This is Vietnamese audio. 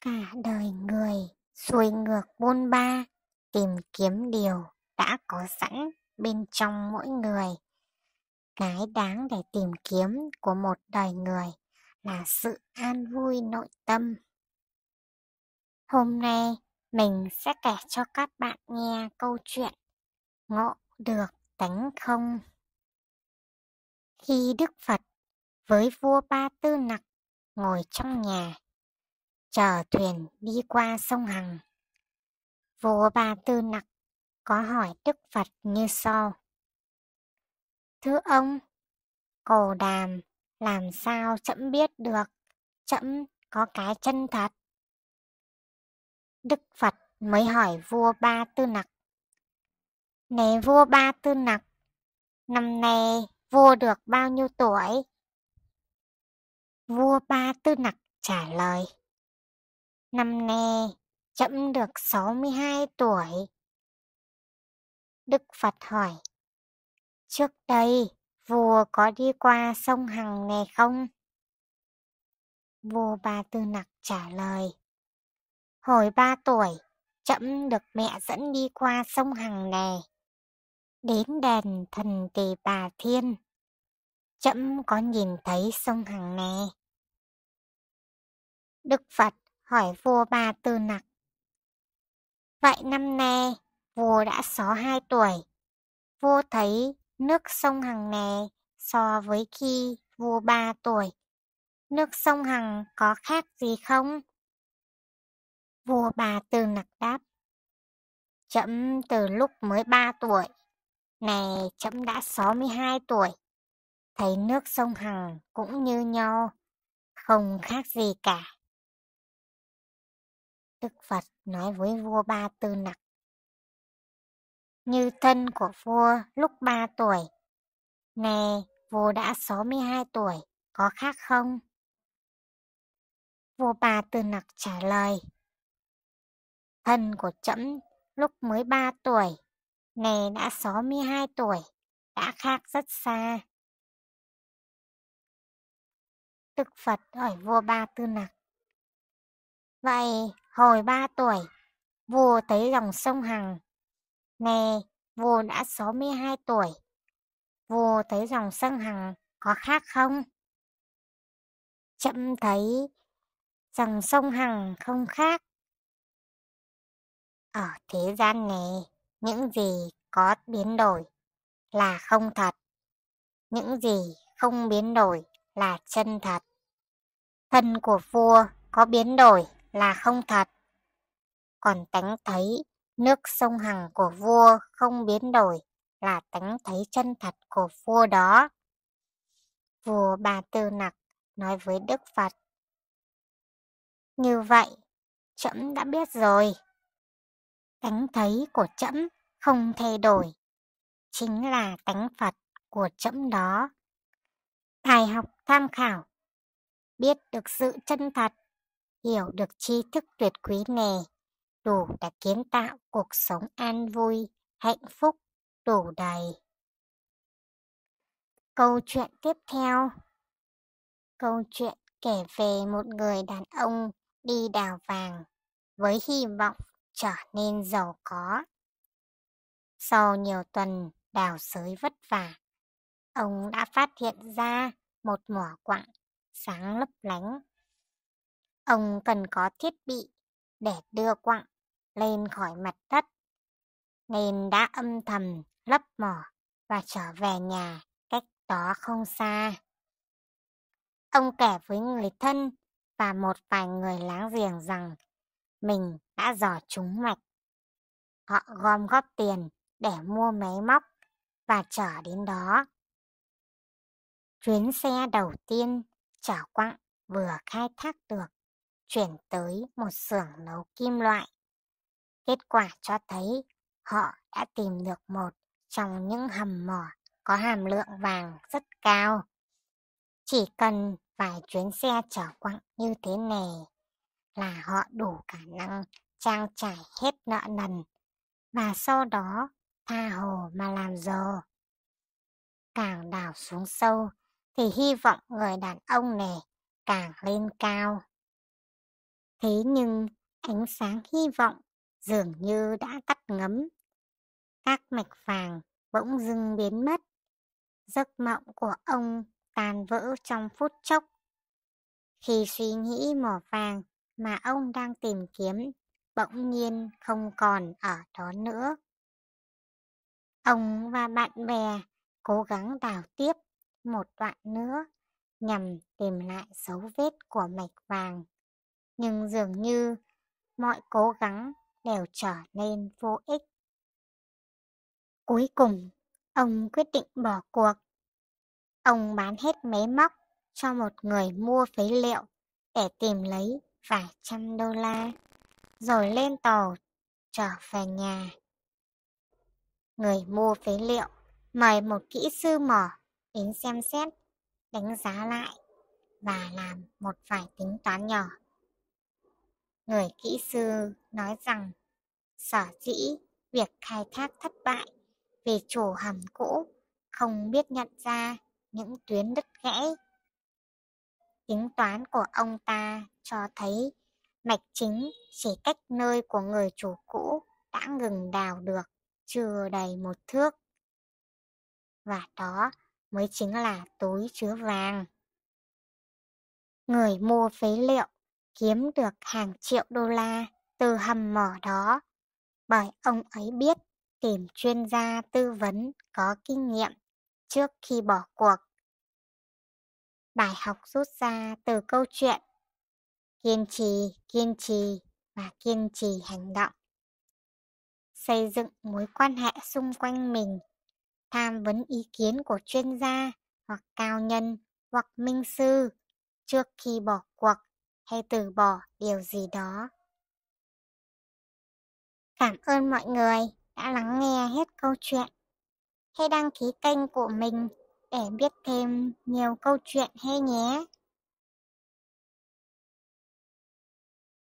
cả đời người xuôi ngược bôn ba tìm kiếm điều đã có sẵn bên trong mỗi người cái đáng để tìm kiếm của một đời người là sự an vui nội tâm hôm nay mình sẽ kể cho các bạn nghe câu chuyện ngộ được tánh không khi đức phật với vua ba tư nặc ngồi trong nhà chờ thuyền đi qua sông Hằng. vua Ba Tư Nặc có hỏi Đức Phật như sau. Thưa ông, cổ đàm làm sao chậm biết được chậm có cái chân thật? Đức Phật mới hỏi vua Ba Tư Nặc. nè vua Ba Tư Nặc, năm nay vua được bao nhiêu tuổi? Vua Ba Tư Nặc trả lời. Năm nay, chậm được 62 tuổi. Đức Phật hỏi, trước đây vua có đi qua sông Hằng này không? Vua Ba Tư Nặc trả lời, hồi ba tuổi, chậm được mẹ dẫn đi qua sông Hằng này. Đến đèn thần tỳ bà Thiên, chậm có nhìn thấy sông Hằng này. Đức Phật hỏi vua Ba Tư Nặc. Vậy năm nay, vua đã hai tuổi. Vua thấy nước sông Hằng nè so với khi vua ba tuổi. Nước sông Hằng có khác gì không? Vua Ba Tư Nặc đáp. Chấm từ lúc mới ba tuổi, này chấm đã 62 tuổi. Thấy nước sông Hằng cũng như nhau, không khác gì cả. Đức Phật nói với vua Ba Tư Nặc. Như thân của vua lúc 3 tuổi, nè vua đã 62 tuổi, có khác không? Vua Ba Tư Nặc trả lời. Thân của trẫm lúc mới 3 tuổi, nè đã 62 tuổi, đã khác rất xa. Đức Phật hỏi vua Ba Tư Nặc. Vậy Hồi ba tuổi, vua tới dòng sông Hằng. Nè, vua đã 62 tuổi. Vua tới dòng sông Hằng có khác không? Chậm thấy dòng sông Hằng không khác. Ở thế gian này, những gì có biến đổi là không thật. Những gì không biến đổi là chân thật. Thân của vua có biến đổi là không thật. Còn tánh thấy nước sông Hằng của vua không biến đổi là tánh thấy chân thật của vua đó. Vua Ba Tư Nặc nói với Đức Phật. Như vậy, trẫm đã biết rồi. Tánh thấy của trẫm không thay đổi, chính là tánh Phật của trẫm đó. Tài học tham khảo, biết được sự chân thật hiểu được tri thức tuyệt quý này, đủ để kiến tạo cuộc sống an vui, hạnh phúc, đủ đầy. Câu chuyện tiếp theo Câu chuyện kể về một người đàn ông đi đào vàng với hy vọng trở nên giàu có. Sau nhiều tuần đào sới vất vả, ông đã phát hiện ra một mỏ quặng sáng lấp lánh ông cần có thiết bị để đưa quặng lên khỏi mặt đất, nên đã âm thầm lấp mỏ và trở về nhà cách đó không xa. Ông kể với người thân và một vài người láng giềng rằng mình đã dò trúng mạch. Họ gom góp tiền để mua máy móc và trở đến đó. Chuyến xe đầu tiên chở quặng vừa khai thác được chuyển tới một xưởng nấu kim loại. Kết quả cho thấy họ đã tìm được một trong những hầm mỏ có hàm lượng vàng rất cao. Chỉ cần vài chuyến xe chở quặng như thế này là họ đủ khả năng trang trải hết nợ nần và sau đó tha hồ mà làm giàu. Càng đào xuống sâu thì hy vọng người đàn ông này càng lên cao. Thế nhưng ánh sáng hy vọng dường như đã tắt ngấm. Các mạch vàng bỗng dưng biến mất. Giấc mộng của ông tan vỡ trong phút chốc. Khi suy nghĩ mỏ vàng mà ông đang tìm kiếm bỗng nhiên không còn ở đó nữa. Ông và bạn bè cố gắng đào tiếp một đoạn nữa nhằm tìm lại dấu vết của mạch vàng nhưng dường như mọi cố gắng đều trở nên vô ích. Cuối cùng, ông quyết định bỏ cuộc. Ông bán hết máy móc cho một người mua phế liệu để tìm lấy vài trăm đô la, rồi lên tàu trở về nhà. Người mua phế liệu mời một kỹ sư mỏ đến xem xét, đánh giá lại và làm một vài tính toán nhỏ. Người kỹ sư nói rằng sở dĩ việc khai thác thất bại vì chủ hầm cũ không biết nhận ra những tuyến đứt gãy. Tính toán của ông ta cho thấy mạch chính chỉ cách nơi của người chủ cũ đã ngừng đào được chưa đầy một thước. Và đó mới chính là túi chứa vàng. Người mua phế liệu kiếm được hàng triệu đô la từ hầm mỏ đó bởi ông ấy biết tìm chuyên gia tư vấn có kinh nghiệm trước khi bỏ cuộc. Bài học rút ra từ câu chuyện kiên trì, kiên trì và kiên trì hành động. Xây dựng mối quan hệ xung quanh mình, tham vấn ý kiến của chuyên gia hoặc cao nhân hoặc minh sư trước khi bỏ cuộc hay từ bỏ điều gì đó. Cảm ơn mọi người đã lắng nghe hết câu chuyện. Hãy đăng ký kênh của mình để biết thêm nhiều câu chuyện hay nhé.